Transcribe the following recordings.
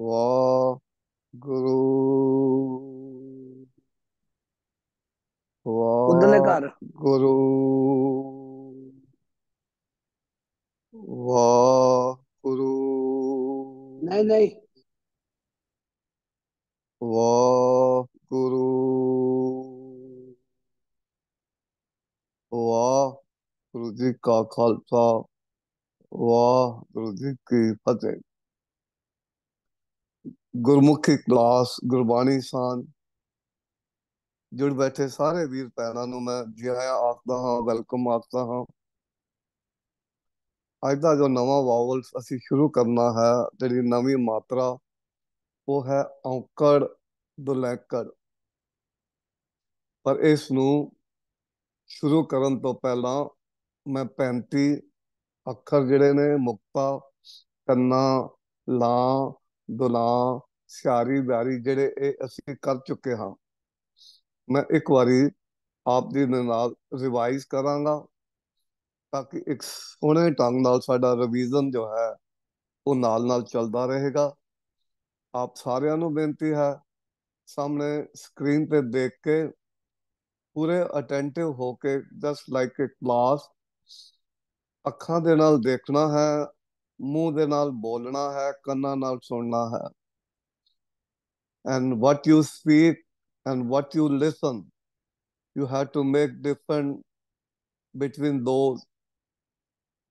गुरु उदलकार गुरु गुरु नहीं नहीं व गुरु गुरु जी का खालसा वाह गुरु जी की फतेह ਗੁਰਮੁਖੀ ਕਲਾਸ ਗੁਰਬਾਣੀ ਸਾਨ ਜੁੜ ਬੈਠੇ ਸਾਰੇ ਵੀਰ ਪੈਰਾਂ ਨੂੰ ਮੈਂ ਜੀ ਆਇਆਂ ਆਖਦਾ ਹਾਂ ਵੈਲਕਮ ਆਖਦਾ ਹਾਂ ਅੱਜ ਦਾ ਜੋ ਨਵਾਂ ਵਾਵਲ ਅਸੀਂ ਸ਼ੁਰੂ ਕਰਨਾ ਹੈ ਜਿਹੜੀ ਨਵੀਂ ਮਾਤਰਾ ਉਹ ਹੈ ਔਂਕੜ ਦੁਲੈਕੜ ਪਰ ਇਸ ਨੂੰ ਸ਼ੁਰੂ ਕਰਨ ਤੋਂ ਪਹਿਲਾਂ ਮੈਂ 35 ਅੱਖਰ ਜਿਹੜੇ ਨੇ ਮੁਕਤਾ ਕੰਨਾ ਲਾ ਦੁਲਾ ਸਿਆਰੀਦਾਰੀ ਜਿਹੜੇ ਇਹ ਅਸੀਂ ਕਰ ਚੁੱਕੇ ਹਾਂ ਮੈਂ ਇੱਕ ਵਾਰੀ ਆਪ ਦੀ ਨਾਲ ਰਿਵਾਈਜ਼ ਕਰਾਂਗਾ ਤਾਂ ਕਿ ਇੱਕ ਸੋਹਣੇ ਢੰਗ ਨਾਲ ਸਾਡਾ ਰਿਵੀਜ਼ਨ ਜੋ ਹੈ ਉਹ ਨਾਲ ਨਾਲ ਚੱਲਦਾ ਰਹੇਗਾ ਆਪ ਸਾਰਿਆਂ ਨੂੰ ਬੇਨਤੀ ਹੈ ਸਾਹਮਣੇ ਸਕਰੀਨ ਤੇ ਦੇਖ ਕੇ ਪੂਰੇ ਅਟੈਂਟਿਵ ਹੋ ਕੇ ਜਸਟ ਲਾਈਕ ਅ ਕਲਾਸ ਅੱਖਾਂ ਦੇ ਨਾਲ ਦੇਖਣਾ ਹੈ ਮੂੰਹ ਦੇ ਨਾਲ ਬੋਲਣਾ ਹੈ ਕੰਨਾਂ ਨਾਲ ਸੁਣਨਾ ਹੈ and what you speak and what you listen. You have to make different between those.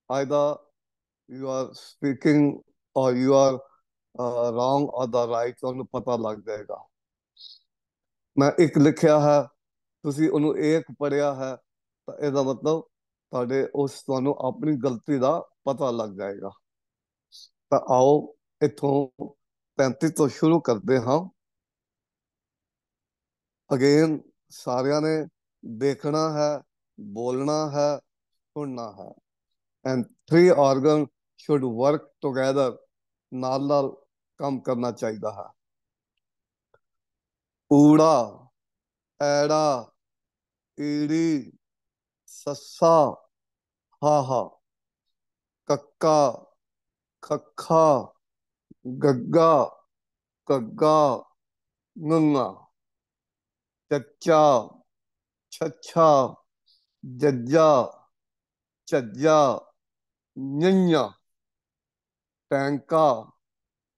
Either you are speaking or you are uh, wrong or the right, ਤੁਹਾਨੂੰ pata lag jayega. ਮੈਂ ਇੱਕ ਲਿਖਿਆ ਹੈ ਤੁਸੀਂ ਉਹਨੂੰ ਇੱਕ ਪੜਿਆ ਹੈ ਤਾਂ ਇਹਦਾ ਮਤਲਬ ਤੁਹਾਡੇ ਉਸ ਤੁਹਾਨੂੰ ਆਪਣੀ ਗਲਤੀ ਦਾ ਪਤਾ ਲੱਗ ਜਾਏਗਾ ਤਾਂ ਆਓ ਇਥੋਂ 35 ਤੋਂ ਸ਼ੁਰੂ ਕਰਦੇ ਹਾਂ ਅਗੇਨ ਸਾਰਿਆਂ ਨੇ ਦੇਖਣਾ ਹੈ ਬੋਲਣਾ ਹੈ ਸੁਣਨਾ ਹੈ and three organ should work together ਨਾਲ ਨਾਲ ਕੰਮ ਕਰਨਾ ਚਾਹੀਦਾ ਹੈ ਊੜਾ ਐੜਾ ਈੜੀ ਸੱਸਾ ਹਾਹਾ ਕੱਕਾ ਖੱਖਾ ਗੱਗਾ ਕੱਗਾ ਨੰਨਾ चच्चा छच्छा जज्जा चज्जा ञा टैंका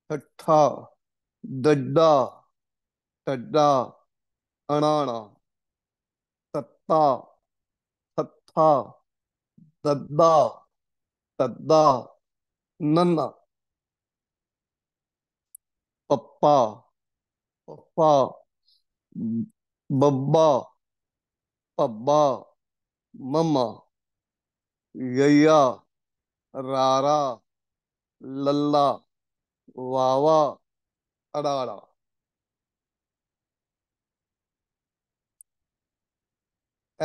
ठट्ठा डड्डा टड्डा अणाणा तत्ता थत्था दद्दा तद्दा नन्ना पप्पा पप्पा ਬੱਬਾ ਪੱਬਾ ਮਮਾ ਯਈਆ ਰਾਰਾ ਲੱਲਾ ਵਾਵਾ ਅੜਾੜਾ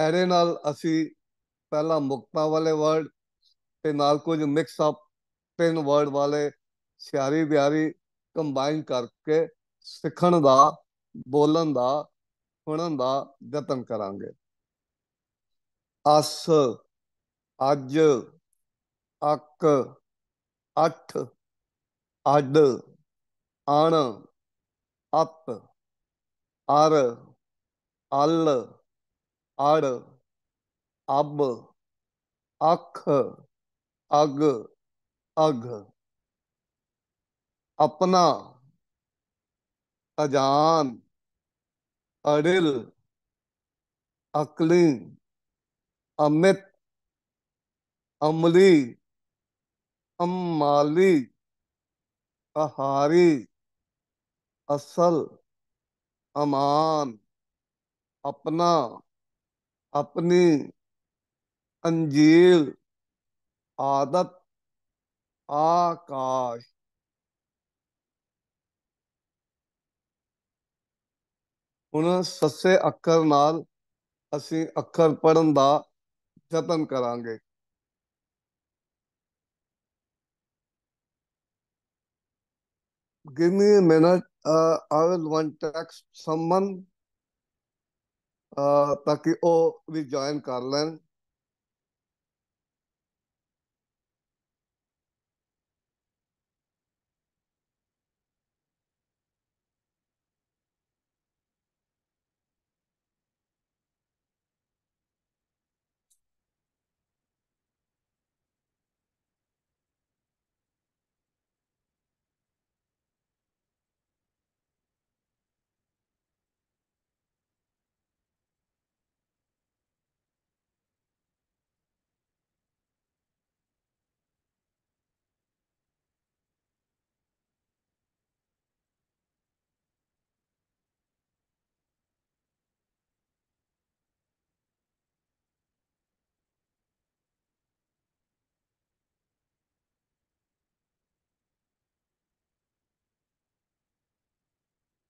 ਐਰੇ ਨਾਲ ਅਸੀਂ ਪਹਿਲਾ ਮੁਕਤਾ ਵਾਲੇ ਵਰਡ ਤੇ ਨਾਲ ਕੁਝ ਮਿਕਸ ਅਪ ਤਿੰਨ ਵਰਡ ਵਾਲੇ ਸਿਆਰੀ ਬਿਆਰੀ ਕੰਬਾਈਨ ਕਰਕੇ ਸਿੱਖਣ ਦਾ ਬੋਲਣ ਦਾ ਸੁਣਨ ਦਾ ਯਤਨ ਕਰਾਂਗੇ ਅਸ ਅੱਜ ਅਕ ਅੱਠ ਅੱਡ ਆਣ ਅਪ ਅਰ ਅਲ ਅੜ ਅਬ ਅਖ ਅਗ ਅਗ ਆਪਣਾ ਅਜਾਨ अड़िल अकली अमित अमली अम्माली अहारी असल अमान अपना अपनी अंजील आदत आकाश ਹੁਣ ਸੱਸੇ ਅੱਖਰ ਨਾਲ ਅਸੀਂ ਅੱਖਰ ਪੜਨ ਦਾ ਯਤਨ ਕਰਾਂਗੇ give me a minute I will want text ਸਮਨ ਆ ਤਾਂ ਕਿ ਉਹ ਵੀ ਜੁਆਇਨ ਕਰ ਲੈਣ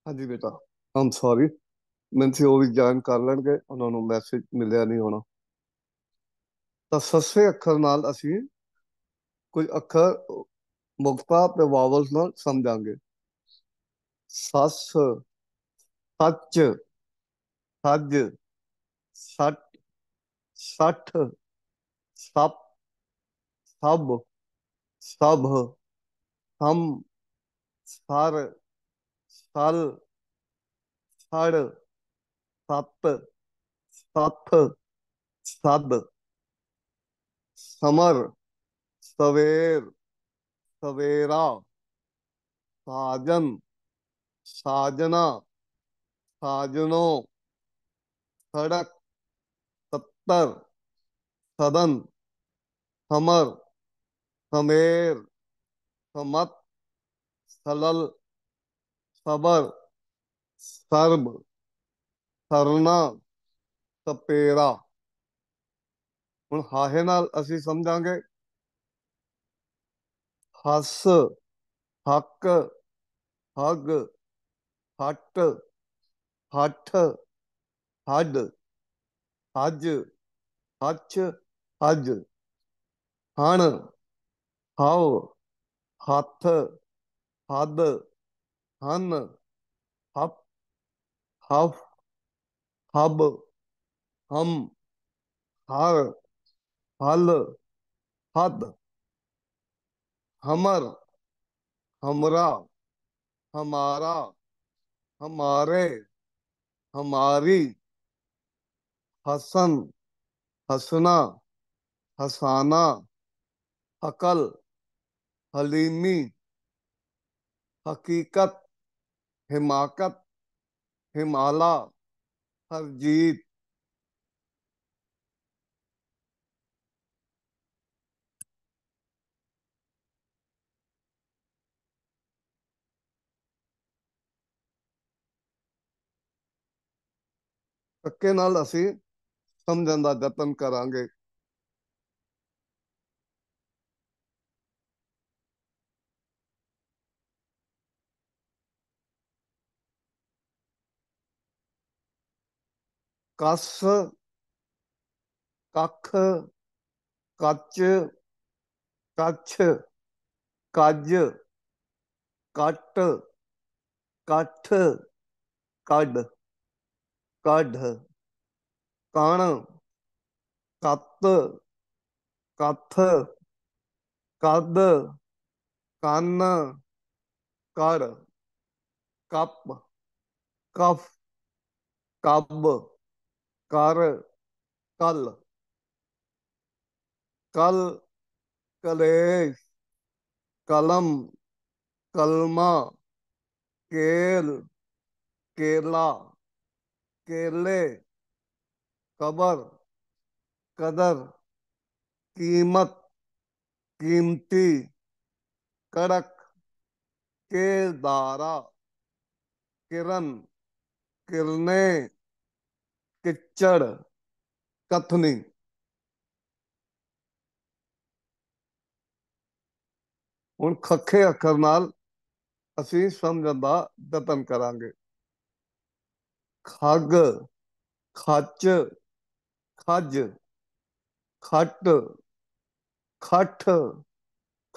ਹਾਂਜੀ ਬੇਟਾ ਆਮ ਸੌਰੀ ਮੈਂ ਵੀ ਜਾਣ ਕਰ ਲੈਣਗੇ ਉਹਨਾਂ ਨੂੰ ਮੈਸੇਜ ਮਿਲਿਆ ਨਹੀਂ ਹੋਣਾ ਤਾਂ ਸਸਵੇਂ ਅੱਖਰ ਨਾਲ ਅਸੀਂ ਕੁਝ ਅੱਖਰ ਮੁਕਤਾ ਤੇ ਵਾਵਲਸ ਨਾਲ ਸਮਝਾਂਗੇ ਸੱਸ ਸੱਚ ਸੱਜ ਸੱਟ ਸੱਠ ਸੱਪ ਸਭ ਸਭ ਹਮ ਸਾਰ फल फड़ सत सथ सद समर सवेर सवेरा साजन साजना साजनों सड़क सत्तर सदन समर समेर समत सलल सबर सर्ब सरना सपेरा हम हाहे असी समझा गे हस हक हग हट हठ हड हज हछ हज हण हव हथ हद हन हप हफ हब हम हर हल हद हमर हमरा हमारा हमारे हमारी हसन हसना हसाना हकल हलीमी हकीकत हिमाकत हिमाला हरजीत ਧੱਕੇ ਨਾਲ ਅਸੀਂ ਸਮਝਣ ਦਾ ਯਤਨ ਕਰਾਂਗੇ ਕਸ ਕੱਖ ਕੱਚ ਕੱਛ ਕੱਜ ਕੱਟ ਕੱਠ ਕੱਢ ਕੱਢ ਕਣ ਕੱਤ ਕੱਥ ਕੱਦ ਕੰਨ ਕਰ ਕੱਪ ਕਫ ਕੱਬ कर कल कल कलेश कलम कलमा केल केला केले कबर कदर कीमत कीमती कड़क के दारा किरण किरने ਕਿਚੜ ਕਥਨੀ ਹੁਣ ਖੱਖੇ ਅੱਖਰ ਨਾਲ ਅਸੀਂ ਸਮਝਣ ਦਾ ਦਤਨ ਕਰਾਂਗੇ ਖੱਗ ਖੱਚ ਖੱਜ ਖੱਟ ਖੱਠ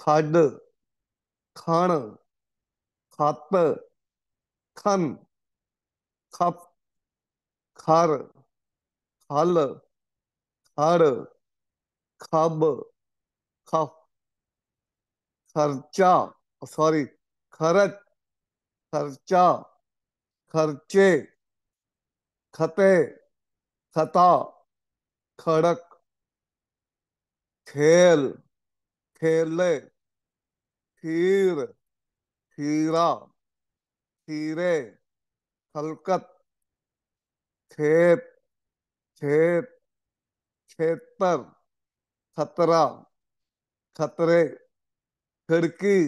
ਖੱਡ ਖਣ ਖੱਤ ਖਨ ਖੱਪ ਖਰ खल खर खब खफ खर्चा सॉरी खरच खर्चा खर्चे खते खता खड़क खेल खेले खीर खीरा खीरे खलकत खेत छे खतरा खतरे खिड़की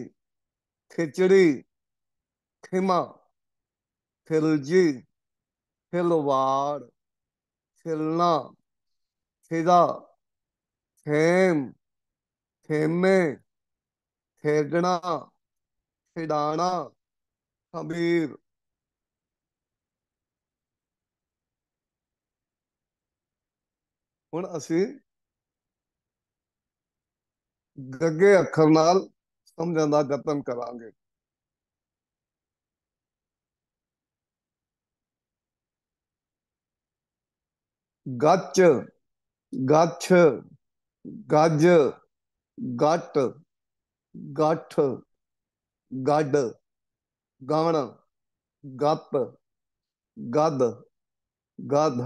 खिचड़ी खिमा खिलजी खिलवाड़ खिलना खिदा खेम खेमे खेडना खिडाना खबीर हूँ असी गगे अखर न समझ का जतन करा गच गच गज गट गठ गड गण गप गद गध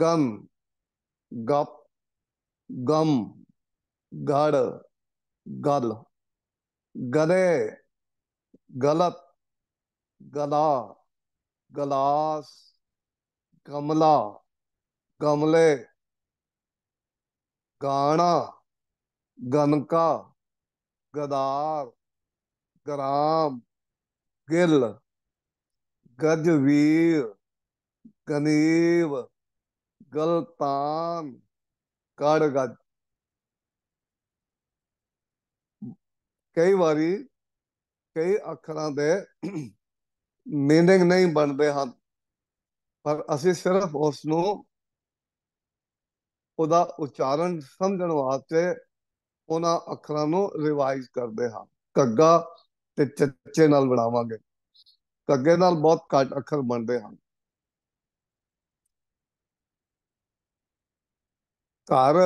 गम गप गम गढ़ गल गले गलत गला गलास गमला गमले गाना गनका गदार ग्राम गिल गजवीर गनीव ਗਲਤਾਨ ਕਾੜਗਤ ਕਈ ਵਾਰੀ ਕਈ ਅੱਖਰਾਂ ਦੇ ਮੀਨਿੰਗ ਨਹੀਂ ਬਣਦੇ ਹਨ ਪਰ ਅਸੀਂ ਸਿਰਫ ਉਸ ਨੂੰ ਉਹਦਾ ਉਚਾਰਨ ਸਮਝਣ ਵਾਸਤੇ ਉਹਨਾਂ ਅੱਖਰਾਂ ਨੂੰ ਰਿਵਾਈਜ਼ ਕਰਦੇ ਹਾਂ ਕੱਗਾ ਤੇ ਚੱਚੇ ਨਾਲ ਬਣਾਵਾਂਗੇ ਕੱਗੇ ਨਾਲ ਬਹੁਤ ਘੱਟ ਅੱਖਰ ਬਣਦੇ ਹਨ कर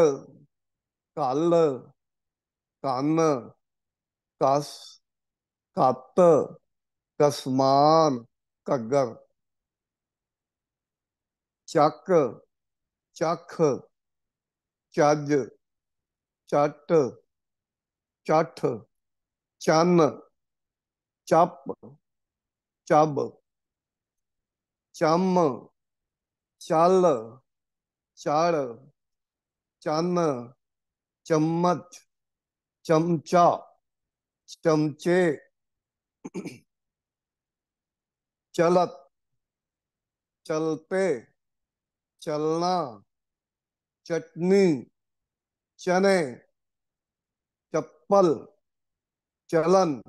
कल कन कस कत कसमान घगर चक चख चज चट चठ चन चप चब चम चल चढ़ चम्म चम्मच चमचा चमचे चलत चलते चलना चटनी चने चप्पल चलन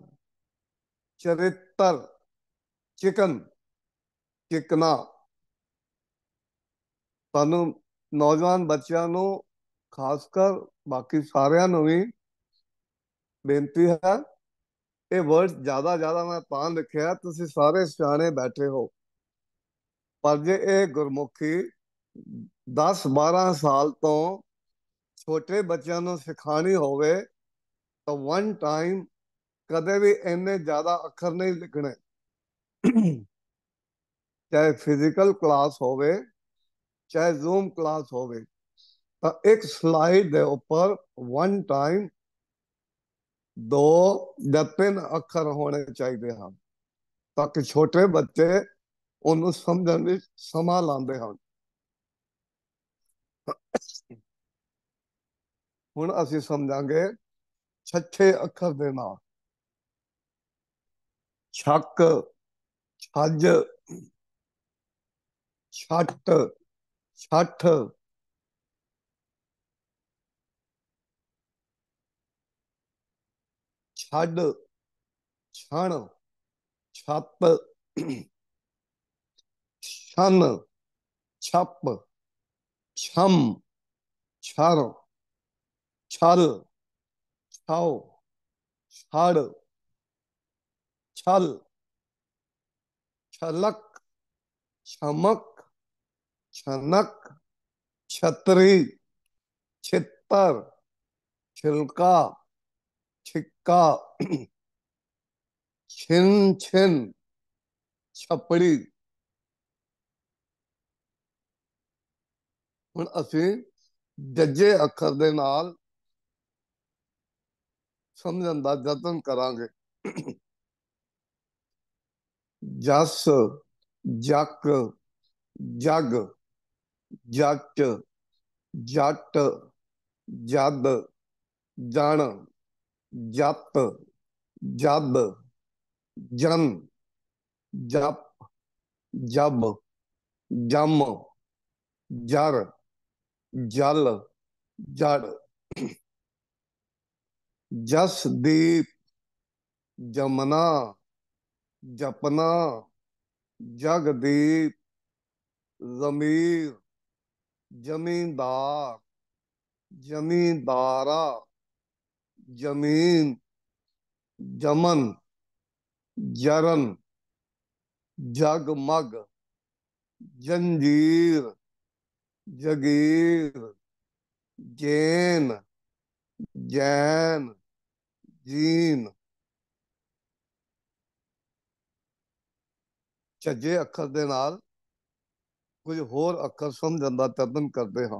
चरित्र चिकन चिकना तनु नौजवान बच्चों ਖਾਸ ਕਰ ਬਾਕੀ ਸਾਰਿਆਂ ਨੂੰ ਵੀ ਬੇਨਤੀ ਹੈ ਇਹ ਵਰਡ ਜ਼ਿਆਦਾ ਜ਼ਿਆਦਾ ਮੈਂ ਪਾਣ ਲਿਖਿਆ ਤੁਸੀਂ ਸਾਰੇ ਸਿਆਣੇ ਬੈਠੇ ਹੋ ਪਰ ਜੇ ਇਹ ਗੁਰਮੁਖੀ 10 12 ਸਾਲ ਤੋਂ ਛੋਟੇ ਬੱਚਿਆਂ ਨੂੰ ਸਿਖਾਣੀ ਹੋਵੇ ਤਾਂ ਵਨ ਟਾਈਮ ਕਦੇ ਵੀ ਇੰਨੇ ਜ਼ਿਆਦਾ ਅੱਖਰ ਨਹੀਂ ਲਿਖਣੇ ਚਾਹੇ ਫਿਜ਼ੀਕਲ ਕਲਾਸ ਹੋਵੇ ਚਾਹੇ ਜ਼ੂਮ ਕਲਾਸ ਹੋਵੇ ਤਾਂ ਇੱਕ ਸਲਾਈਡ ਦੇ ਉੱਪਰ ਵਨ ਟਾਈਮ ਦੋ ਜਾਂ ਤਿੰਨ ਅੱਖਰ ਹੋਣੇ ਚਾਹੀਦੇ ਹਨ ਤਾਂ ਕਿ ਛੋਟੇ ਬੱਚੇ ਉਹਨੂੰ ਸਮਝਣ ਵਿੱਚ ਸਮਾਂ ਲਾਉਂਦੇ ਹਨ ਹੁਣ ਅਸੀਂ ਸਮਝਾਂਗੇ ਛੱਠੇ ਅੱਖਰ ਦੇ ਨਾਲ ਛੱਕ ਛੱਜ ਛੱਟ ਛੱਠ ਛੱਡ ਛਣ ਛੱਪ ਛਨ ਛੱਪ ਛਮ ਛਰ ਛਲ ਛਾਉ ਛੜ छल छलक छमक छनक छतरी छितर छिलका छिक्का छिन छिन छपरी ਹੁਣ ਅਸੀਂ ਜੱਜੇ ਅੱਖਰ ਦੇ ਨਾਲ ਸਮਝਣ ਦਾ ਯਤਨ ਕਰਾਂਗੇ ਜਸ ਜੱਕ ਜਗ ਜੱਟ ਜੱਟ ਜਦ ਜਾਣ जप जब जन जप जब जम जर जल जड़ जसदीप जमना जपना जगदीप जमीर जमींदार जमींदारा ਜਮਨ ਜਰਨ ਜਗ ਮਗ ਜੰਜੀਰ ਜਗੀਰ ਜੈਨ ਜੈਨ ਜੀਨ ਛੱਜੇ ਅੱਖਰ ਦੇ ਨਾਲ ਕੁਝ ਹੋਰ ਅੱਖਰ ਸਮਝਣ ਦਾ ਤਰਨ ਕਰਦੇ ਹਾਂ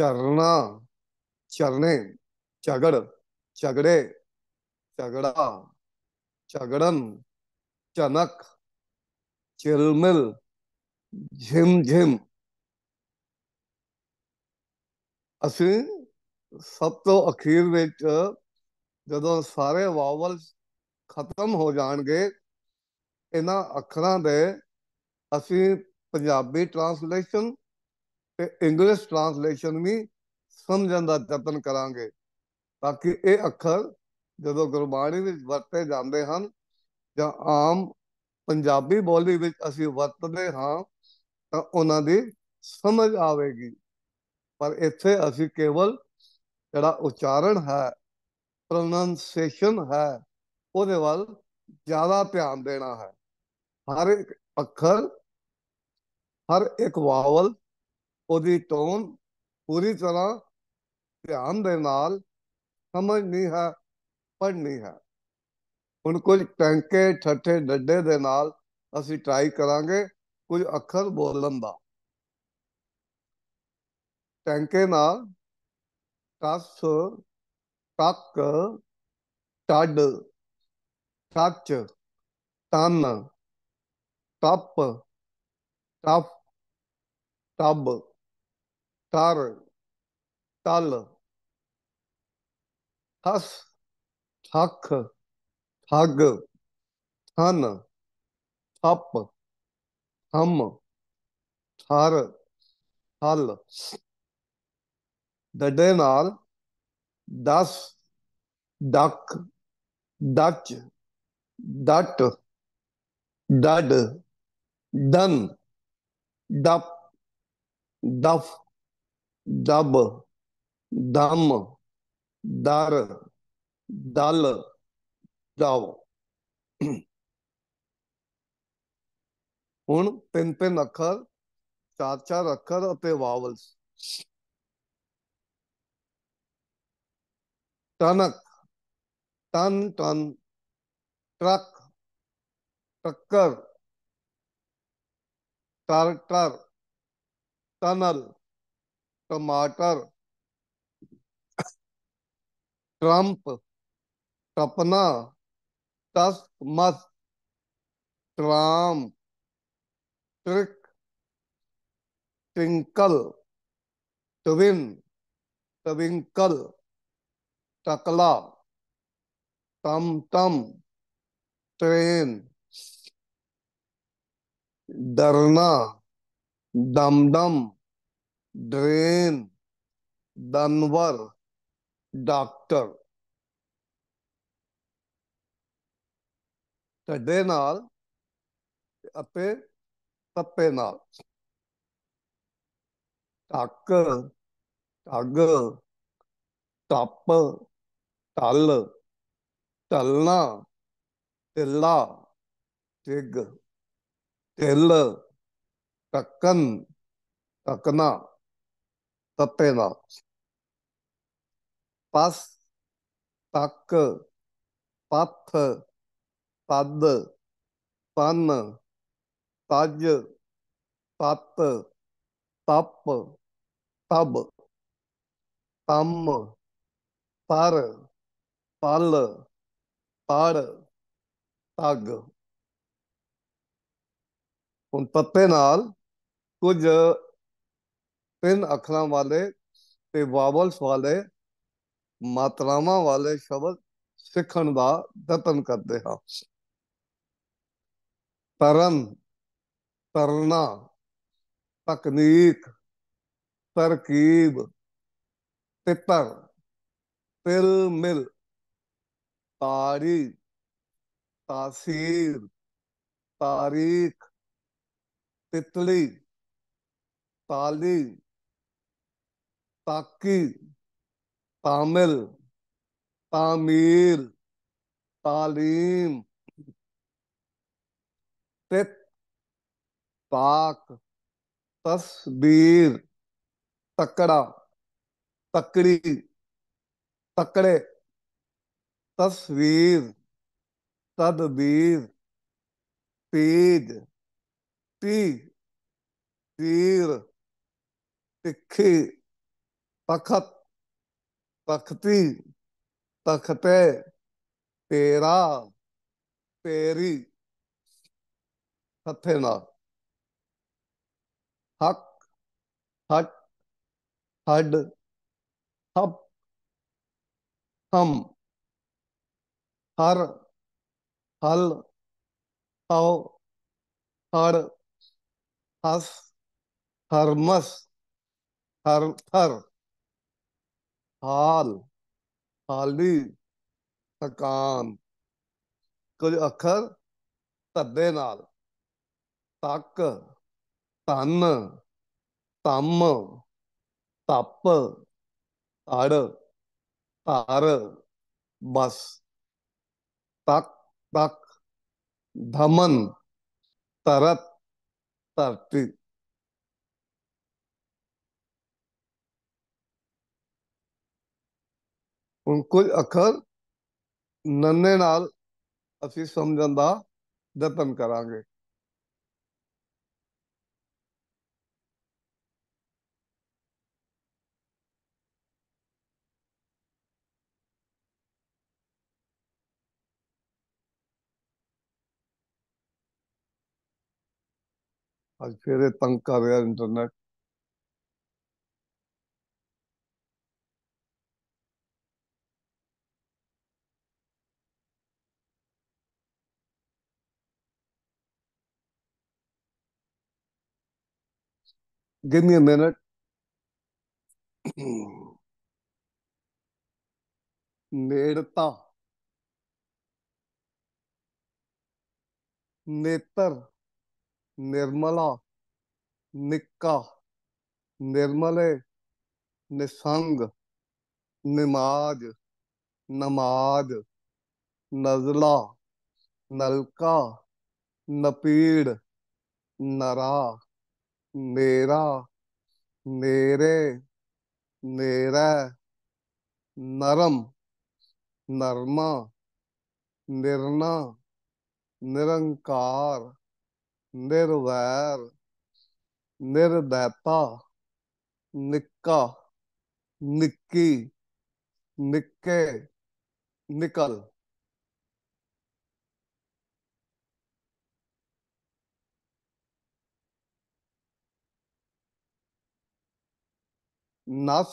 ਚਰਨਾ ਚਰਨੇ ਝਗੜ ਝਗੜੇ ਝਗੜਾ ਝਗੜਨ ਚਨਕ ਚਿਲਮਿਲ ਝਿਮ ਝਿਮ ਅਸੀਂ ਸਭ ਤੋਂ ਅਖੀਰ ਵਿੱਚ ਜਦੋਂ ਸਾਰੇ ਵਾਵਲ ਖਤਮ ਹੋ ਜਾਣਗੇ ਇਹਨਾਂ ਅੱਖਰਾਂ ਦੇ ਅਸੀਂ ਪੰਜਾਬੀ ਟ੍ਰਾਂਸਲੇਸ਼ਨ ਤੇ ਇੰਗਲਿਸ਼ ਟ੍ਰਾਂਸਲੇਸ਼ਨ ਵੀ ਸਮਝਣ ਦਾ ਯਤਨ ਕਰਾਂਗੇ ਤਾਂ ਕਿ ਇਹ ਅੱਖਰ ਜਦੋਂ ਗੁਰਬਾਣੀ ਵਿੱਚ ਵਰਤੇ ਜਾਂਦੇ ਹਨ ਜਾਂ ਆਮ ਪੰਜਾਬੀ ਬੋਲੀ ਵਿੱਚ ਅਸੀਂ ਵਰਤਦੇ ਹਾਂ ਤਾਂ ਉਹਨਾਂ ਦੀ ਸਮਝ ਆਵੇਗੀ ਪਰ ਇੱਥੇ ਅਸੀਂ ਕੇਵਲ ਜਿਹੜਾ ਉਚਾਰਨ ਹੈ ਪ੍ਰੋਨਾਂਸੀਏਸ਼ਨ ਹੈ ਉਹਦੇ ਵੱਲ ਜ਼ਿਆਦਾ ਧਿਆਨ ਦੇਣਾ ਹੈ ਹਰ ਇੱਕ ਅੱਖਰ ਹਰ ਇੱਕ ਵਾਵਲ ਉਹਦੀ ਟੋਨ ਪੂਰੀ ਤਰ੍ਹਾਂ ਧਿਆਨ ਦੇ ਨਾਲ ਨਹੀਂ ਹੈ ਪੜ੍ਹਨੀ ਹੈ ਹੁਣ ਕੁਝ ਟੰਕੇ ਠੱਠੇ ਡੱਡੇ ਦੇ ਨਾਲ ਅਸੀਂ ਟਰਾਈ ਕਰਾਂਗੇ ਕੁਝ ਅੱਖਰ ਬੋਲਣ ਦਾ ਟੰਕੇ ਨਾਲ ਕਸ ਤੱਕ ਟੱਡ ਸੱਚ ਤਨ ਤਪ ਤਪ ਤਬ ਤਰ ਤਲ ਹਸ ਠੱਖ ਠੱਗ ਥਨ ਥਪ ਹਮ ਥਰ ਹਲ ਡੱਡੇ ਨਾਲ 10 ਡੱਕ ਡੱਚ ਡੱਟ ਡੱਡ ਡਨ ਡਪ ਡਫ दब दम दर दल दव हूँ भिन्न भिन्न अखर चार चार अखर वावल्स टनक टन टन ट्रक टक्कर टर टर टनल टमाटर ट्रंप टपना तस्मस tram trick twinkle twin twinkle टकला टमटम ट्रेन डरना दमदम ड्रेन जानवर ਡਾਕਟਰ ਟੱਡੇ ਨਾਲ ਅੱਪੇ ਪੱਪੇ ਨਾਲ ਟੱਕ ਟੱਗ ਟੱਪ ਟੱਲ ਟਲਣਾ ਟਿੱਲਾ ਟਿੱਗ ਟਿੱਲ ਟੱਕਨ ਟਕਨਾ ਤੱਤੇ ਨਾਲ ਪਸ ਤੱਕ ਪੱਥ ਪਦ ਪੰਨ ਤਜ ਤਤ ਤਪ ਤਬ ਤਮ ਪਰ ਪਲ ਪੜ ਤਗ ਹੁਣ ਤੱਤੇ ਨਾਲ ਕੁਝ ਤਿੰਨ ਅੱਖਰਾਂ ਵਾਲੇ ਤੇ ਵਾਵਲਸ ਵਾਲੇ ਮਾਤਰਾਵਾਂ ਵਾਲੇ ਸ਼ਬਦ ਸਿੱਖਣ ਦਾ ਯਤਨ ਕਰਦੇ ਹਾਂ ਤਰਨ ਤਰਨਾ ਤਕਨੀਕ ਤਰਕੀਬ ਤਿੱਤਰ ਤਿਲ ਮਿਲ ਤਾਰੀ तासीर तारीख तितली ताली पाकी पामिल तामीर तालीम तित पाक तस्वीर तकड़ा तकड़ी तकड़े तस्वीर तदबीर तेज ती तीर तिखी पखत पखती तखते तेरा तेरी हथेना हक हट हड हप हम हर हल हव हर हस हरमस हर थर ਹਾਲ ਹਾਲੀ ਤਕਾਮ ਕੁਝ ਅੱਖਰ ਧੱਦੇ ਨਾਲ ਤੱਕ ਤਨ ਤਮ ਤਪ ਅੜ ਧਰ ਬਸ ਤੱਕ ਤੱਕ ਧਮਨ ਤਰਤ ਧਰਤੀ ਹੁਣ ਕੋਈ ਅੱਖਰ ਨੰਨੇ ਨਾਲ ਅਸੀਂ ਸਮਝਣ ਦਾ ਯਤਨ ਕਰਾਂਗੇ आज फिर तंग कर रहा internet Give me a minute. नेड़ता नेतर निर्मला निक्का निर्मले निसंग निमाज नमाज नजला नलका नपीड़ नरा मेरा मेरे मेरा नरम नरमा निरना निरंकार निर्वैर निर्दैता निक्का निक्की निक्के निकल नस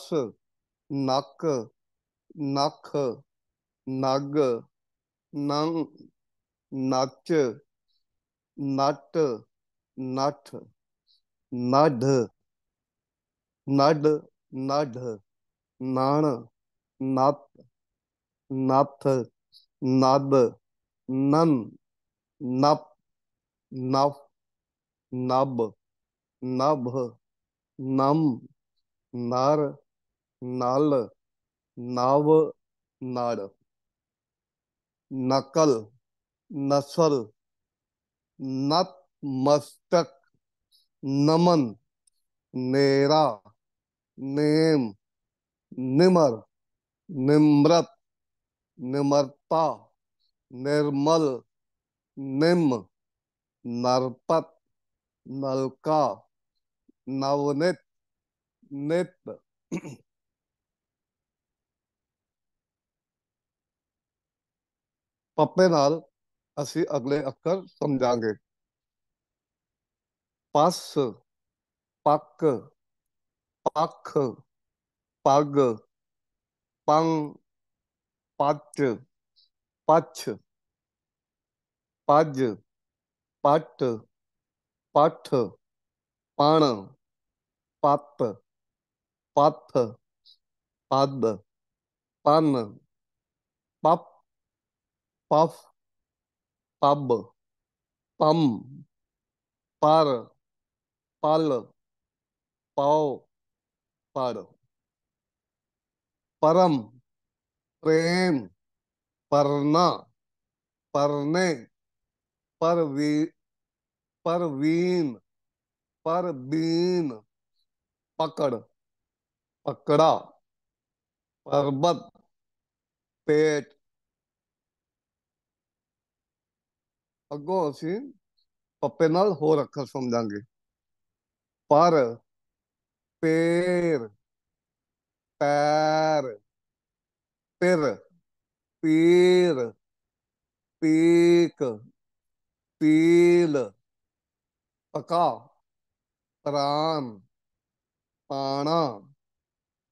नक नख नग नंग नच नट नठ नढ नढ नढ नण नथ नथ नद नन नप नफ नभ नभ नम नार नाल नाव नाड़ नकल नसल नतमस्तक नमन नेरा नेम निमर निम्रत निमरता निर्मल निम नरपत नलका नवनित नेत्र ਪੱਪੇ ਨਾਲ ਅਸੀਂ ਅਗਲੇ ਅੱਖਰ ਸਮਝਾਂਗੇ ਪਸ ਪੱਕ ਪੱਖ ਪੱਗ ਪੰਗ ਪੱਚ ਪੱਛ ਪੱਜ ਪੱਟ ਪੱਠ ਪਣ ਪੱਪ पाथ पाद पान पाप पाफ पाब पम पार पाल पाओ पार परम प्रेम परना परने परवी परवीन परबीन पकड़ ਅਕੜਾ ਪਰਬਤ ਪੇਟ ਅੱਗੋਂ ਅਸੀਂ ਪੱਪੇ ਨਾਲ ਹੋਰ ਅੱਖਰ ਸਮਝਾਂਗੇ ਪਰ ਪੇਰ ਪੈਰ ਪਿਰ ਪੀਰ ਪੀਕ ਪੀਲ ਪਕਾ ਪ੍ਰਾਨ ਪਾਣਾ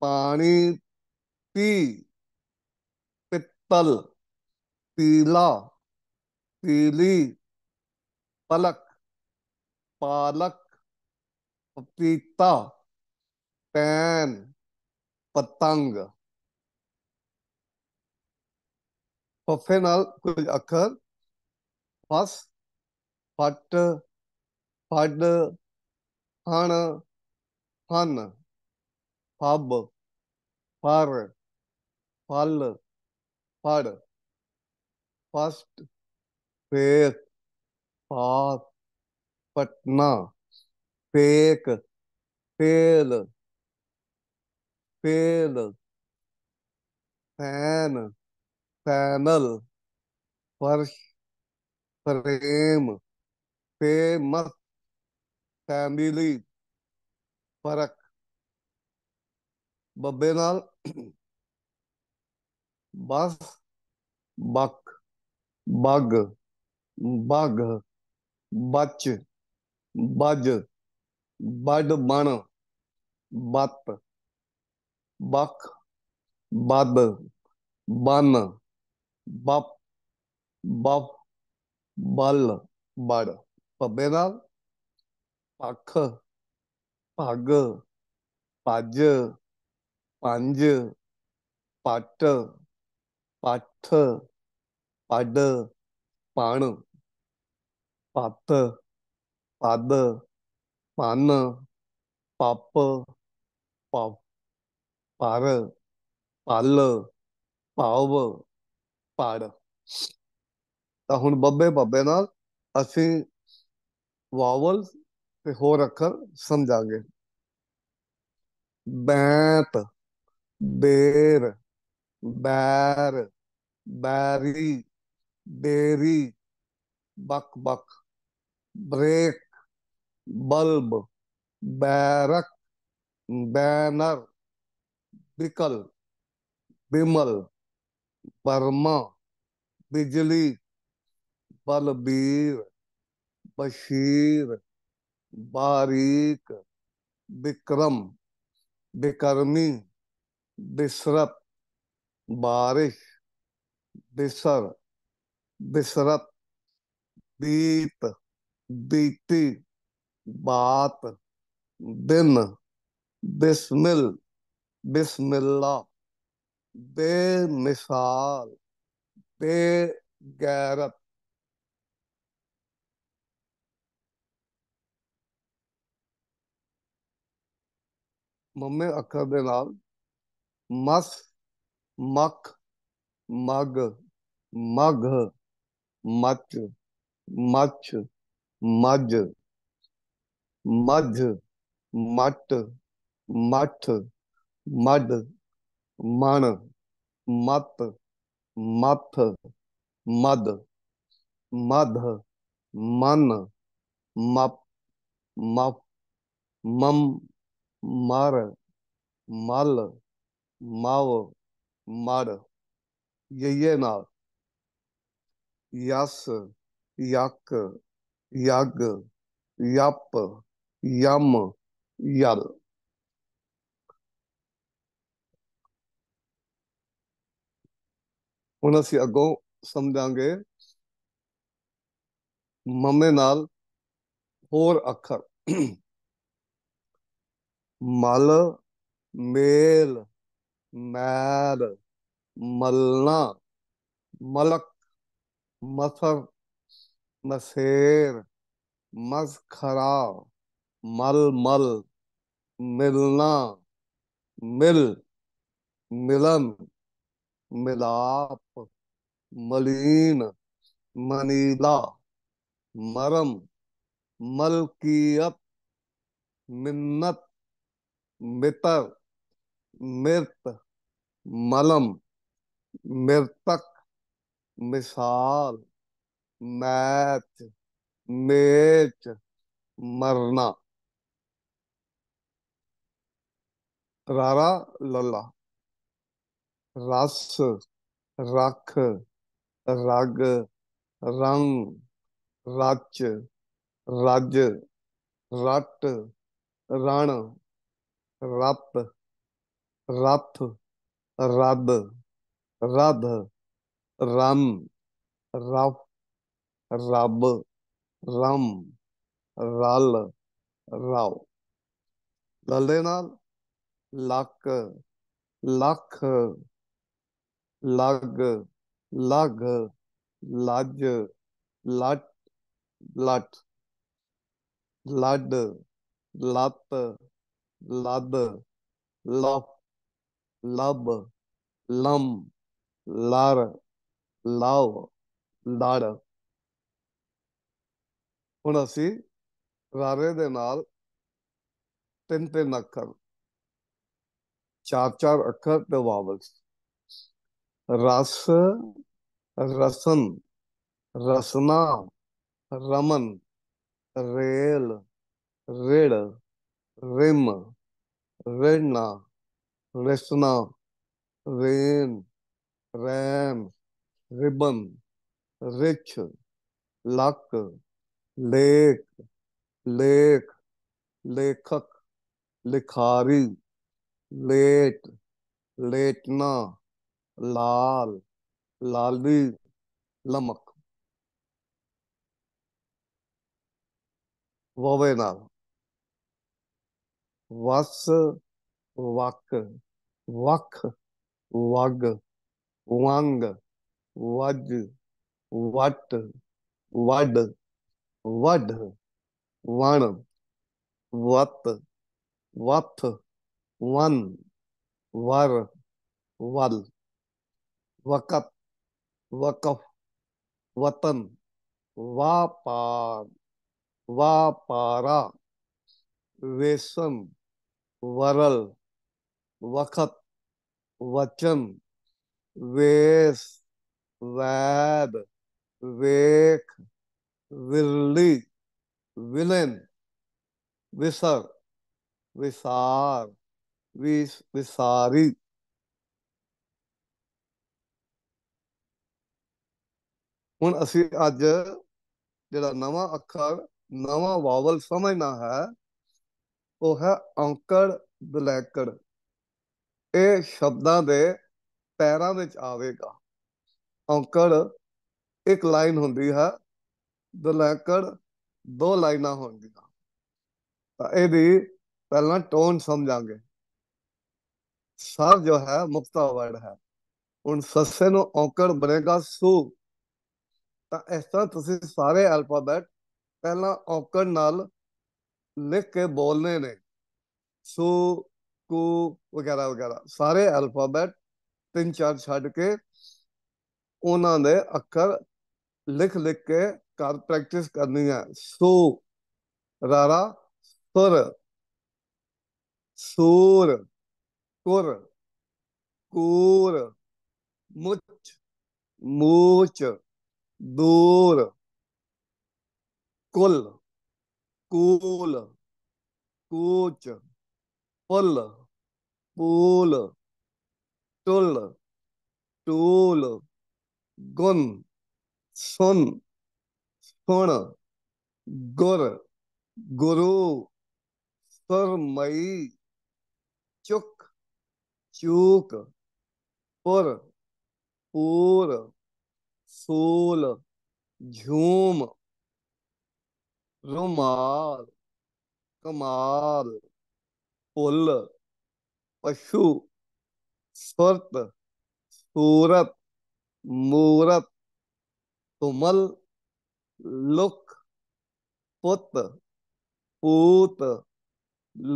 पानी पी पित्तल पीला पीली पलक पालक पपीता पैन पतंग फफे नाल कुछ अखर फस फट फड हण हन फब पर फल फड़ first face pass Patna fake fail fail fan panel फर्श प्रेम फेमस फैमिली फरक ਬੱਬੇ ਨਾਲ ਬਸ ਬੱਕ ਬੱਗ ਬੱਗ ਬੱਚ ਬੱਜ ਬੱਡ ਬਣ ਬੱਤ ਬੱਕ ਬੱਬ ਬਨ ਬੱਪ ਬੱਪ ਬਲ ਬੜ ਬੱਬੇ ਨਾਲ ਪੱਖ ਭੱਗ ਭੱਜ ਪੰਜ ਪੱਟ ਪੱਠ ਪੱਡ ਪਣ ਪੱਤ ਪਦ ਪੰਨ ਪੱਪ ਪਪ ਪਰ ਪਲ ਪਾਵ ਪੜ ਤਾਂ ਹੁਣ ਬੱਬੇ ਬੱਬੇ ਨਾਲ ਅਸੀਂ ਵਾਵਲ ਤੇ ਹੋਰ ਅੱਖਰ ਸਮਝਾਂਗੇ ਬੈਂਤ बेर बैर बैरी बेरी बक बक ब्रेक बल्ब बैरक बैनर बिकल बिमल बर्मा बिजली बलबीर बशीर बारीक विक्रम बिकर्मी दिसरत बारिश दिसर दिसरत दीत दीती बात दिन बिस्मिल बिस्मिल्ला बे मिसाल बे गैरत मम्मी अखर दे नाल मस मक मग मघ मच मच्छ मज मझ मट मठ मड मण मत मथ मद मध मन मप मफ मम मर मल माव माड येयेनार यास याक याग याप याम यार हूँ असं अगों समझा गे ममे नाल होर अखर माल मेल मैल मलना मलक मसर मसेर मसखरा मलमल मिलना मिल मिलन मिलाप मलिन मनीला मरम मलकियत मिन्नत मितर मृत मलम मृतक मिसाल मैच मेच मरना रारा लला रस रख रग रंग रच रज रट रण रप रथ रब रब रम रफ रब रम रल राव लल लक लख लग लग लज लट लट लड लत लद लफ ਲਬ ਲਮ ਲਰ ਲਾਵ ਲੜ ਹੁਣ ਅਸੀਂ ਰਾਰੇ ਦੇ ਨਾਲ ਤਿੰਨ ਤਿੰਨ ਅੱਖਰ ਚਾਰ ਚਾਰ ਅੱਖਰ ਤੇ ਵਾਵਲਸ ਰਸ ਰਸਨ ਰਸਨਾ ਰਮਨ ਰੇਲ ਰੇੜ ਰਿਮ ਰੇਣਾ रेसना rain ram ribbon rich luck lake लेख लेखक लिखारी लेट लेटना लाल लाली लमक नाल वस वाक वख वग वंग वज वट वड वड वण वत वथ वन वर वल वकत वकफ वतन वापार वापारा वेसन वरल वखत वचन वेश वैब वेख विल्ली विलन विसर विसार विस, विसारी ਹੁਣ ਅਸੀਂ ਅੱਜ ਜਿਹੜਾ ਨਵਾਂ ਅੱਖਰ ਨਵਾਂ ਵਾਵਲ ਸਮਝਣਾ ਹੈ ਉਹ ਹੈ ਔਂਕੜ ਬਲੈਕੜ ਇਹ ਸ਼ਬਦਾਂ ਦੇ ਪੈਰਾਂ ਵਿੱਚ ਆਵੇਗਾ ਔਂਕੜ ਇੱਕ ਲਾਈਨ ਹੁੰਦੀ ਹੈ ਦਲੈਕੜ ਦੋ ਲਾਈਨਾਂ ਹੁੰਦੀਆਂ ਤਾਂ ਇਹਦੀ ਪਹਿਲਾਂ ਟੋਨ ਸਮਝਾਂਗੇ ਸਰ ਜੋ ਹੈ ਮੁਕਤਾ ਵਰਡ ਹੈ ਹੁਣ ਸੱਸੇ ਨੂੰ ਔਂਕੜ ਬਣੇਗਾ ਸੂ ਤਾਂ ਇਸ ਤਰ੍ਹਾਂ ਤੁਸੀਂ ਸਾਰੇ ਅਲਫਾਬੈਟ ਪਹਿਲਾਂ ਔਂਕੜ ਨਾਲ ਲਿਖ ਕੇ ਬੋਲਨੇ ਨੇ ਸੂ टू ਵਗੈਰਾ ਵਗੈਰਾ ਸਾਰੇ ਅਲਫਾਬੈਟ ਤਿੰਨ ਚਾਰ ਛੱਡ ਕੇ ਉਹਨਾਂ ਦੇ ਅੱਖਰ ਲਿਖ ਲਿਖ ਕੇ ਘਰ ਪ੍ਰੈਕਟਿਸ ਕਰਨੀ ਹੈ ਸੋ ਰਾਰਾ ਸੁਰ ਸੂਰ ਕੁਰ ਕੂਰ ਮੁੱਚ ਮੂਚ दूर कुल कूल कूच पुल पूल टुल टूल गुन सुन सुण गुर गुरु सुरमई चुक चूक पुर पूर सूल झूम रुमाल कमाल पुल पशु स्वर्त सूरत मूरत तुमल लुक पुत पूत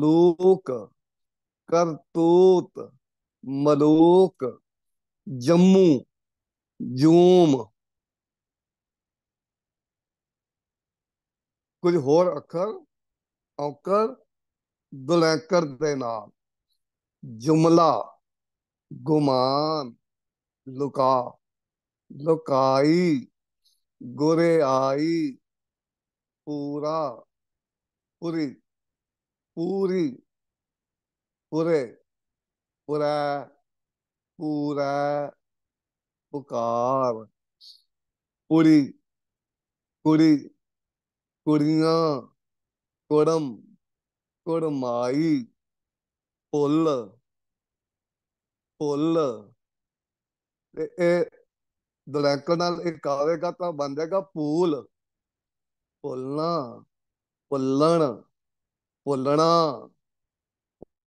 लूक करतूत मलूक जम्मू जूम कुछ होर अखर औकर ਬਲੈਂਕਰ ਦੇ ਨਾਲ ਜੁਮਲਾ ਗੁਮਾਨ ਲੁਕਾ ਲੁਕਾਈ ਗੁਰੇ पूरा पूरी पूरी पूरे पूरा पूरा पुकार पूरी कुड़ी कुड़िया कुड़म ਕੁੜਮਾਈ ਪੁੱਲ ਪੁੱਲ ਇਹ ਦੜੈਕ ਨਾਲ ਇੱਕ ਆਵੇਗਾ ਤਾਂ ਬਣ ਜਾਏਗਾ ਪੂਲ ਪੁੱਲਣਾ ਪੁੱਲਣ ਪੁੱਲਣਾ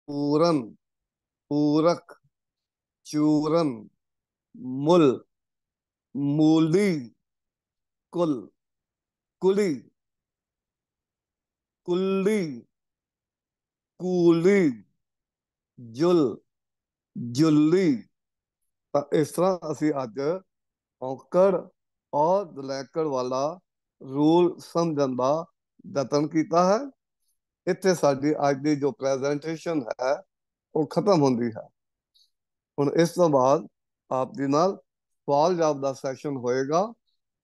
ਪੂਰਨ ਪੂਰਕ ਚੂਰਨ ਮੁੱਲ ਮੂਲੀ ਕੁਲ ਕੁਲੀ ਕੁਲੀ ਕੂਲੀ ਜੁਲ ਜੁਲੀ ਤਾਂ ਇਸ ਤਰ੍ਹਾਂ ਅਸੀਂ ਅੱਜ ਔਕੜ ਔਰ ਦਲੈਕੜ ਵਾਲਾ ਰੂਲ ਸਮਝਣ ਦਾ ਦਤਨ ਕੀਤਾ ਹੈ ਇੱਥੇ ਸਾਡੀ ਅੱਜ ਦੀ ਜੋ ਪ੍ਰੈਜੈਂਟੇਸ਼ਨ ਹੈ ਉਹ ਖਤਮ ਹੁੰਦੀ ਹੈ ਹੁਣ ਇਸ ਤੋਂ ਬਾਅਦ ਆਪ ਦੇ ਨਾਲ ਸਵਾਲ ਜਵਾਬ ਦਾ ਸੈਸ਼ਨ ਹੋਏਗਾ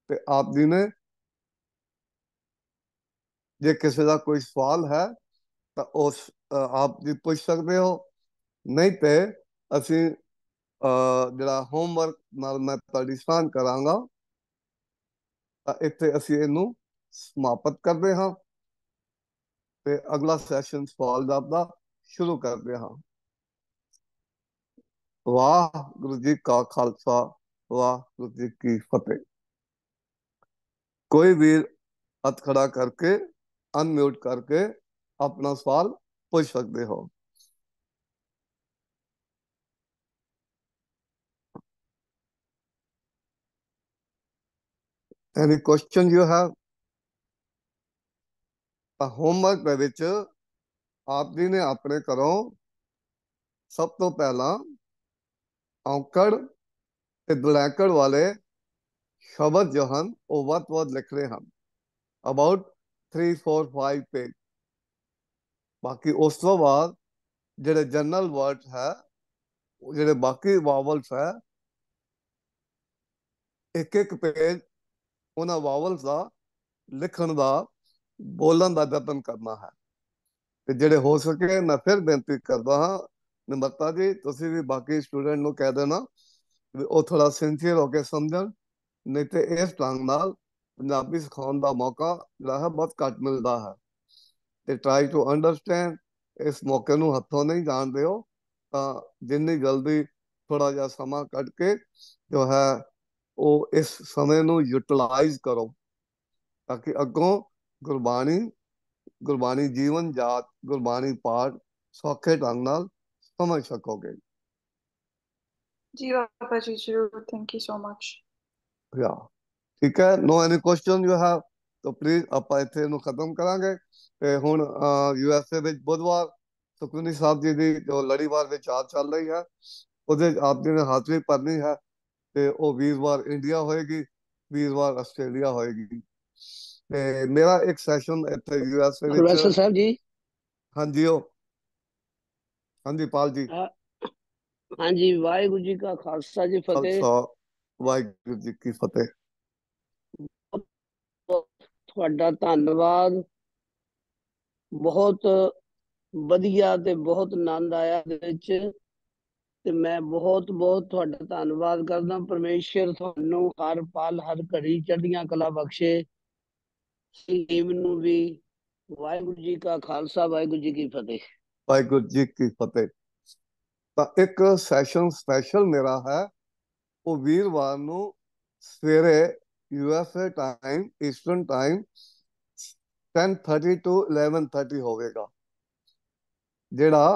ਤੇ ਆਪ ਜੀ ਨੇ ਜੇ ਕਿਸੇ ਦਾ ਕੋਈ ਸਵਾਲ ਹੈ ਤਾਂ ਉਸ ਆਪ ਵੀ ਪੁੱਛ ਸਕਦੇ ਹੋ ਨਹੀਂ ਤੇ ਅਸੀਂ ਜਿਹੜਾ ਹੋਮਵਰਕ ਨਾਲ ਮੈਂ ਤੁਹਾਡੀ ਸਾਂਝ ਕਰਾਂਗਾ ਤਾਂ ਇੱਥੇ ਅਸੀਂ ਇਹਨੂੰ ਸਮਾਪਤ ਕਰਦੇ ਹਾਂ ਤੇ ਅਗਲਾ ਸੈਸ਼ਨ ਸਵਾਲ ਜਵਾਬ ਦਾ ਸ਼ੁਰੂ ਕਰਦੇ ਹਾਂ ਵਾਹ ਗੁਰੂ ਜੀ ਕਾ ਖਾਲਸਾ ਵਾਹ ਗੁਰੂ ਜੀ ਕੀ ਫਤਿਹ ਕੋਈ ਵੀ ਹੱਥ ਖੜਾ ਕਰਕੇ ਅਨਮਿਊਟ ਕਰਕੇ ਆਪਣਾ ਸਵਾਲ ਪੁੱਛ ਸਕਦੇ ਹੋ any question you have a homework ਦੇ ਵਿੱਚ ਆਪ ਜੀ ਨੇ ਆਪਣੇ ਘਰੋਂ ਸਭ ਤੋਂ ਪਹਿਲਾਂ ਔਂਕੜ ਤੇ ਦੁਲੈਂਕੜ ਵਾਲੇ ਸ਼ਬਦ ਜੋ ਹਨ ਉਹ ਵੱਧ-ਵੱਧ ਲਿਖਣੇ ਹਨ ਅਬਾਊਟ 3 4 5 ਪੇਜ ਬਾਕੀ ਉਸ ਤੋਂ ਬਾਅਦ ਜਿਹੜੇ ਜਨਰਲ ਵਰਡਸ ਹੈ ਜਿਹੜੇ ਬਾਕੀ ਵਾਵਲਸ ਹੈ ਇੱਕ ਇੱਕ ਪੇਜ ਉਹਨਾਂ ਵਾਵਲਸ ਦਾ ਲਿਖਣ ਦਾ ਬੋਲਣ ਦਾ ਯਤਨ ਕਰਨਾ ਹੈ ਤੇ ਜਿਹੜੇ ਹੋ ਸਕੇ ਮੈਂ ਫਿਰ ਬੇਨਤੀ ਕਰਦਾ ਹਾਂ ਨਿਮਰਤਾ ਜੀ ਤੁਸੀਂ ਵੀ ਬਾਕੀ ਸਟੂਡੈਂਟ ਨੂੰ ਕਹਿ ਦੇਣਾ ਵੀ ਉਹ ਥੋੜਾ ਸਿੰਸੀਅਰ ਹੋ ਕੇ ਸਮਝਣ ਨਹੀਂ ਤੇ ਇਸ ਤਰ੍ਹਾਂ ਨਾਲ ਪੰਜਾਬੀ ਸਿਖਾਉਣ ਦਾ ਮੌਕਾ ਜਿਹੜਾ ਹੈ ਬਹੁਤ ਘੱਟ ਮਿਲਦਾ ਹੈ ਤੇ ਟ੍ਰਾਈ ਟੂ ਅੰਡਰਸਟੈਂਡ ਇਸ ਮੌਕੇ ਨੂੰ ਹੱਥੋਂ ਨਹੀਂ ਜਾਣ ਦਿਓ ਤਾਂ ਜਿੰਨੀ ਜਲਦੀ ਥੋੜਾ ਜਿਹਾ ਸਮਾਂ ਕੱਢ ਕੇ ਜੋ ਹੈ ਉਹ ਇਸ ਸਮੇਂ ਨੂੰ ਯੂਟਿਲਾਈਜ਼ ਕਰੋ ਤਾਂ ਕਿ ਅੱਗੋਂ ਗੁਰਬਾਣੀ ਗੁਰਬਾਣੀ ਜੀਵਨ ਜਾਤ ਗੁਰਬਾਣੀ ਪਾਠ ਸੌਖੇ ਢੰਗ ਨਾਲ ਸਮਝ ਸਕੋਗੇ ਜੀ ਬਾਬਾ ਜੀ ਜਰੂਰ ਥੈਂਕ ਯੂ ਸੋ ਮਚ ਯਾ ਠੀਕ ਹੈ no any question you have ਤਾਂ ਪਲੀਜ਼ ਆਪਾਂ ਇੱਥੇ ਇਹਨੂੰ ਖਤਮ ਕਰਾਂਗੇ ਤੇ ਹੁਣ ਯੂ ਐਸ ਏ ਵਿੱਚ ਬੁੱਧਵਾਰ ਸੁਖਮਨੀ ਸਾਹਿਬ ਜੀ ਦੀ ਜੋ ਲੜੀਵਾਰ ਵਿੱਚ ਆਪ ਚੱਲ ਰਹੀ ਹੈ ਉਹਦੇ ਆਪ ਜੀ ਨੇ ਹੱਥ ਵੀ ਪਰਨੀ ਹੈ ਤੇ ਉਹ 20 ਵਾਰ ਇੰਡੀਆ ਹੋਏਗੀ 20 ਵਾਰ ਆਸਟ੍ਰੇਲੀਆ ਹੋਏਗੀ ਤੇ ਮੇਰਾ ਇੱਕ ਸੈਸ਼ਨ ਇੱਥੇ ਯੂ ਐਸ ਏ ਵਿੱਚ ਪ੍ਰੋਫੈਸਰ ਸਾਹਿਬ ਜੀ ਹਾਂਜੀ ਉਹ ਹਾਂਜੀ ਪਾਲ ਜੀ ਹਾਂਜੀ ਵਾਹਿਗੁਰੂ ਜੀ ਕਾ ਖਾਲਸਾ ਜੀ ਫਤਿਹ ਵਾਹਿਗੁਰੂ ਜੀ ਕੀ ਫਤਿਹ ਤੁਹਾਡਾ ਧੰਨਵਾਦ ਬਹੁਤ ਵਧੀਆ ਤੇ ਬਹੁਤ ਆਨੰਦ ਆਇਆ ਦੇ ਵਿੱਚ ਤੇ ਮੈਂ ਬਹੁਤ ਬਹੁਤ ਤੁਹਾਡਾ ਧੰਨਵਾਦ ਕਰਦਾ ਪਰਮੇਸ਼ਰ ਤੁਹਾਨੂੰ ਹਰ ਪਲ ਹਰ ਘੜੀ ਚੜ੍ਹਦੀਆਂ ਕਲਾ ਬਖਸ਼ੇ ਟੀਮ ਨੂੰ ਵੀ ਵਾਹਿਗੁਰੂ ਜੀ ਕਾ ਖਾਲਸਾ ਵਾਹਿਗੁਰੂ ਜੀ ਕੀ ਫਤਿਹ ਵਾਹਿਗੁਰੂ ਜੀ ਕੀ ਫਤਿਹ ਤਾਂ ਇੱਕ ਸੈਸ਼ਨ ਸਪੈਸ਼ਲ ਮੇਰਾ ਹੈ ਉਹ ਵੀਰਵਾਰ ਨੂੰ ਸਵੇਰੇ ਯੂਐਸਏ ਟਾਈਮ ਈਸਟਰਨ ਟਾਈਮ 10:30 ਤੋਂ 11:30 ਹੋਵੇਗਾ ਜਿਹੜਾ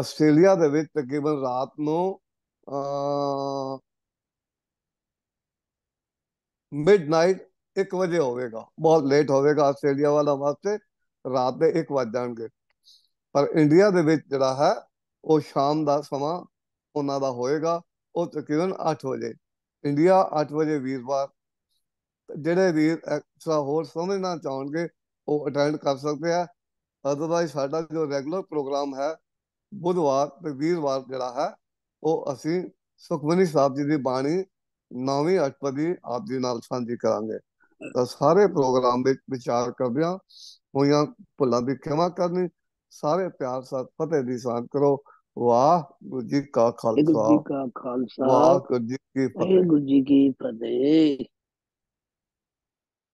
ਆਸਟ੍ਰੇਲੀਆ ਦੇ ਵਿੱਚ ਤਕਰੀਬਨ ਰਾਤ ਨੂੰ ਮਿਡਨਾਈਟ 1 ਵਜੇ ਹੋਵੇਗਾ ਬਹੁਤ ਲੇਟ ਹੋਵੇਗਾ ਆਸਟ੍ਰੇਲੀਆ ਵਾਲਾ ਵਾਸਤੇ ਰਾਤ ਦੇ 1 ਵਜ ਜਾਣਗੇ ਪਰ ਇੰਡੀਆ ਦੇ ਵਿੱਚ ਜਿਹੜਾ ਹੈ ਉਹ ਸ਼ਾਮ ਦਾ ਸਮਾਂ ਉਹਨਾਂ ਦਾ ਹੋਏਗਾ ਉਹ ਤਕਰੀਬਨ 8 ਵਜੇ ਇੰਡੀਆ 8 ਵਜੇ ਵੀਰਵਾਰ ਜਿਹੜੇ ਵੀ ਐਕਸਟਰਾ ਹੋਰ ਸਮਝਣਾ ਚਾਹਣਗੇ ਉਹ ਅਟੈਂਡ ਕਰ ਸਕਦੇ ਆ ਅਦਰਵਾਈਜ਼ ਸਾਡਾ ਜੋ ਰੈਗੂਲਰ ਪ੍ਰੋਗਰਾਮ ਹੈ ਬੁੱਧਵਾਰ ਤੇ ਵੀਰਵਾਰ ਜਿਹੜਾ ਹੈ ਉਹ ਅਸੀਂ ਸੁਖਮਨੀ ਸਾਹਿਬ ਜੀ ਦੀ ਬਾਣੀ ਨੌਵੀਂ ਅਟਪਦੀ ਆਪ ਜੀ ਨਾਲ ਸਾਂਝੀ ਕਰਾਂਗੇ ਤਾਂ ਸਾਰੇ ਪ੍ਰੋਗਰਾਮ ਵਿੱਚ ਵਿਚਾਰ ਕਰਦਿਆਂ ਹੋਈਆਂ ਭੁੱਲਾਂ ਦੀ ਖਿਮਾ ਕਰਨੀ ਸਾਰੇ ਪਿਆਰ ਸਾਥ ਫਤਿਹ ਦੀ ਸਾਂਝ ਕਰੋ ਵਾਹ ਗੁਰੂ ਜੀ ਕਾ ਖਾਲਸਾ ਵਾਹ ਗੁਰੂ ਜੀ ਕੀ ਫਤਿਹ ਗੁਰੂ ਜੀ ਕੀ ਫਤਿਹ